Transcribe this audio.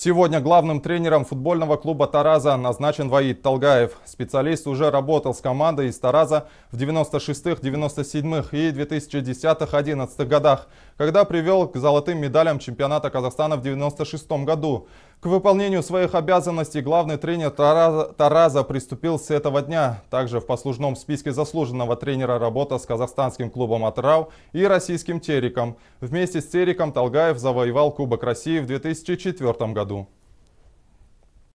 Сегодня главным тренером футбольного клуба «Тараза» назначен Ваид Толгаев. Специалист уже работал с командой из «Тараза» в 96-х, 97-х и 2010-11 годах, когда привел к золотым медалям чемпионата Казахстана в 96 году. К выполнению своих обязанностей главный тренер Тараза, Тараза приступил с этого дня. Также в послужном списке заслуженного тренера работа с казахстанским клубом «Атрау» и российским «Териком». Вместе с «Териком» Талгаев завоевал Кубок России в 2004 году.